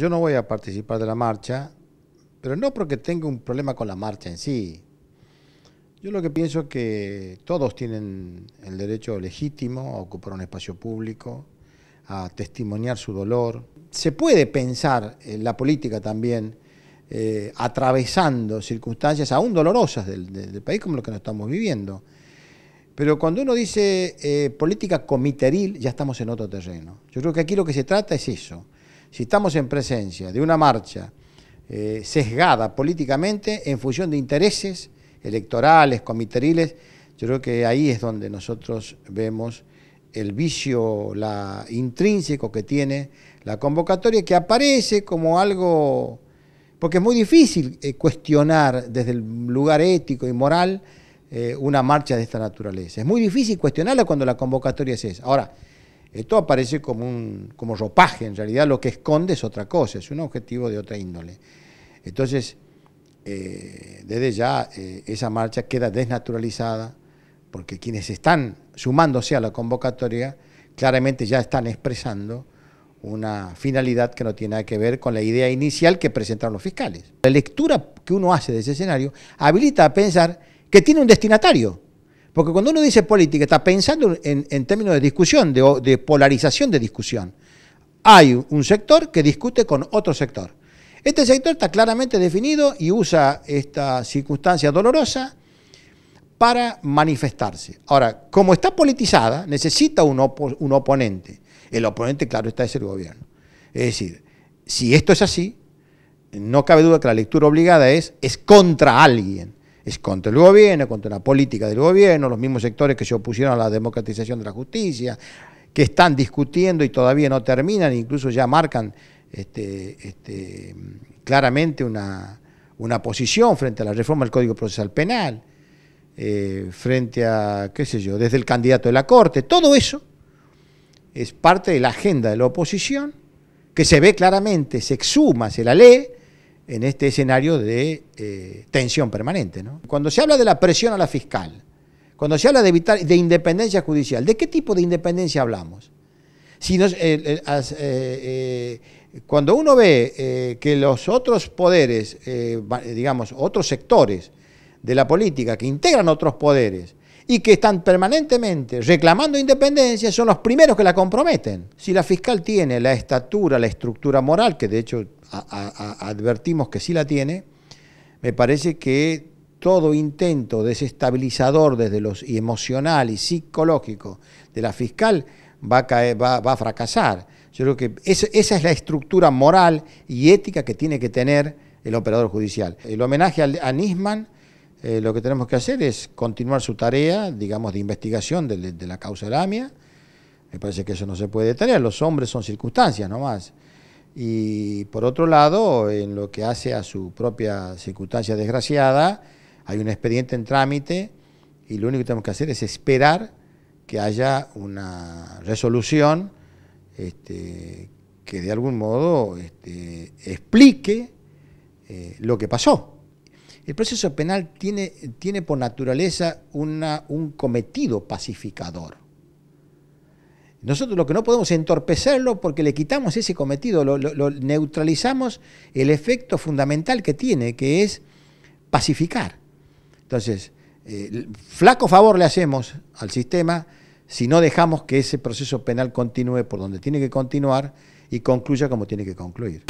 Yo no voy a participar de la marcha, pero no porque tenga un problema con la marcha en sí. Yo lo que pienso es que todos tienen el derecho legítimo a ocupar un espacio público, a testimoniar su dolor. Se puede pensar la política también eh, atravesando circunstancias aún dolorosas del, país como lo que nos estamos viviendo. Pero cuando uno dice eh, política comiteril, ya estamos en otro terreno. Yo creo que aquí lo que se trata es eso. Si estamos en presencia de una marcha eh, sesgada políticamente en función de intereses electorales, comiteriles, yo creo que ahí es donde nosotros vemos el vicio la, intrínseco que tiene la convocatoria, que aparece como algo, porque es muy difícil eh, cuestionar desde el lugar ético y moral eh, una marcha de esta naturaleza. Es muy difícil cuestionarla cuando la convocatoria es esa. Ahora, esto aparece como, un, como ropaje, en realidad lo que esconde es otra cosa, es un objetivo de otra índole. Entonces, eh, desde ya eh, esa marcha queda desnaturalizada, porque quienes están sumándose a la convocatoria claramente ya están expresando una finalidad que no tiene nada que ver con la idea inicial que presentaron los fiscales. La lectura que uno hace de ese escenario habilita a pensar que tiene un destinatario, porque cuando uno dice política, está pensando en, términos de discusión, de, polarización de discusión. Hay un sector que discute con otro sector. Este sector está claramente definido y usa esta circunstancia dolorosa para manifestarse. Ahora, como está politizada, necesita un, oponente. El oponente, claro, está es el gobierno. Es decir, si esto es así, no cabe duda que la lectura obligada es, es contra alguien es contra el gobierno, contra la política del gobierno, los mismos sectores que se opusieron a la democratización de la justicia, que están discutiendo y todavía no terminan, incluso ya marcan este, este, claramente una, posición frente a la reforma del Código Procesal Penal, eh, frente a, qué sé yo, desde el candidato de la Corte, todo eso es parte de la agenda de la oposición, que se ve claramente, se exhuma, se la lee, en este escenario de eh, tensión permanente. Cuando se habla de la presión a la fiscal, cuando se habla de, evitar, de independencia judicial, ¿de qué tipo de independencia hablamos? Si eh, eh, cuando uno ve que los otros poderes, digamos, otros sectores de la política que integran otros poderes, y que están permanentemente reclamando independencia son los primeros que la comprometen. Si la fiscal tiene la estatura, la estructura moral, que de hecho advertimos que sí la tiene, me parece que todo intento desestabilizador desde los emocional y psicológico de la fiscal va a, caer, va, a fracasar. Yo creo que esa es la estructura moral y ética que tiene que tener el operador judicial. El homenaje a Nisman eh, lo que tenemos que hacer es continuar su tarea, digamos, de investigación de, la causa de la AMIA. Me parece que eso no se puede detener, los hombres son circunstancias nomás. Y por otro lado, en lo que hace a su propia circunstancia desgraciada, hay un expediente en trámite y lo único que tenemos que hacer es esperar que haya una resolución este, que de algún modo este, explique eh, lo que pasó. El proceso penal tiene, tiene por naturaleza una, un cometido pacificador. Nosotros lo que no podemos es entorpecerlo porque le quitamos ese cometido, lo, neutralizamos el efecto fundamental que tiene, que es pacificar. Entonces, eh, flaco favor le hacemos al sistema si no dejamos que ese proceso penal continúe por donde tiene que continuar y concluya como tiene que concluir.